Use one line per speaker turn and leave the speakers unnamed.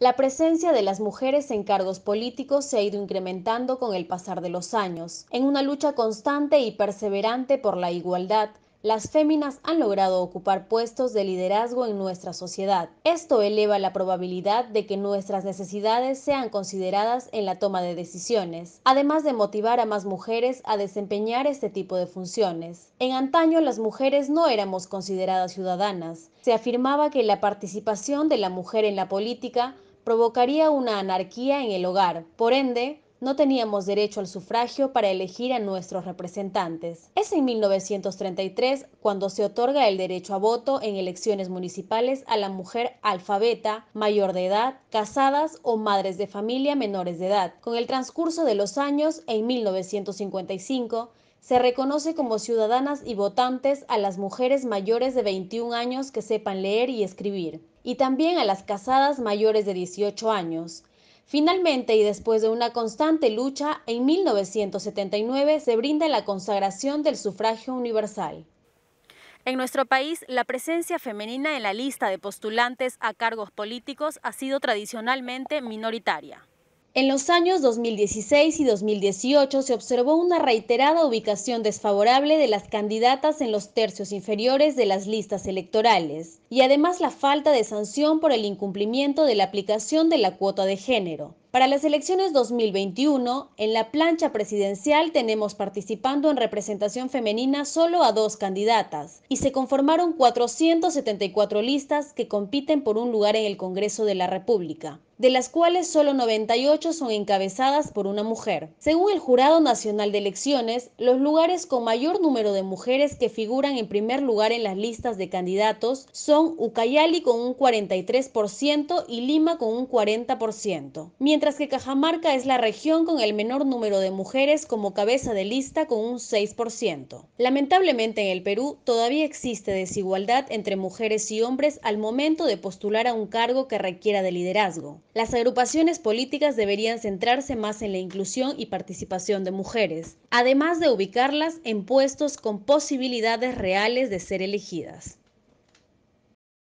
La presencia de las mujeres en cargos políticos se ha ido incrementando con el pasar de los años. En una lucha constante y perseverante por la igualdad, las féminas han logrado ocupar puestos de liderazgo en nuestra sociedad. Esto eleva la probabilidad de que nuestras necesidades sean consideradas en la toma de decisiones, además de motivar a más mujeres a desempeñar este tipo de funciones. En antaño las mujeres no éramos consideradas ciudadanas. Se afirmaba que la participación de la mujer en la política provocaría una anarquía en el hogar. Por ende, no teníamos derecho al sufragio para elegir a nuestros representantes. Es en 1933 cuando se otorga el derecho a voto en elecciones municipales a la mujer alfabeta, mayor de edad, casadas o madres de familia menores de edad. Con el transcurso de los años, en 1955, se reconoce como ciudadanas y votantes a las mujeres mayores de 21 años que sepan leer y escribir, y también a las casadas mayores de 18 años. Finalmente, y después de una constante lucha, en 1979 se brinda la consagración del sufragio universal. En nuestro país, la presencia femenina en la lista de postulantes a cargos políticos ha sido tradicionalmente minoritaria. En los años 2016 y 2018 se observó una reiterada ubicación desfavorable de las candidatas en los tercios inferiores de las listas electorales y además la falta de sanción por el incumplimiento de la aplicación de la cuota de género. Para las elecciones 2021, en la plancha presidencial tenemos participando en representación femenina solo a dos candidatas y se conformaron 474 listas que compiten por un lugar en el Congreso de la República de las cuales solo 98 son encabezadas por una mujer. Según el Jurado Nacional de Elecciones, los lugares con mayor número de mujeres que figuran en primer lugar en las listas de candidatos son Ucayali con un 43% y Lima con un 40%, mientras que Cajamarca es la región con el menor número de mujeres como cabeza de lista con un 6%. Lamentablemente en el Perú todavía existe desigualdad entre mujeres y hombres al momento de postular a un cargo que requiera de liderazgo. Las agrupaciones políticas deberían centrarse más en la inclusión y participación de mujeres, además de ubicarlas en puestos con posibilidades reales de ser elegidas.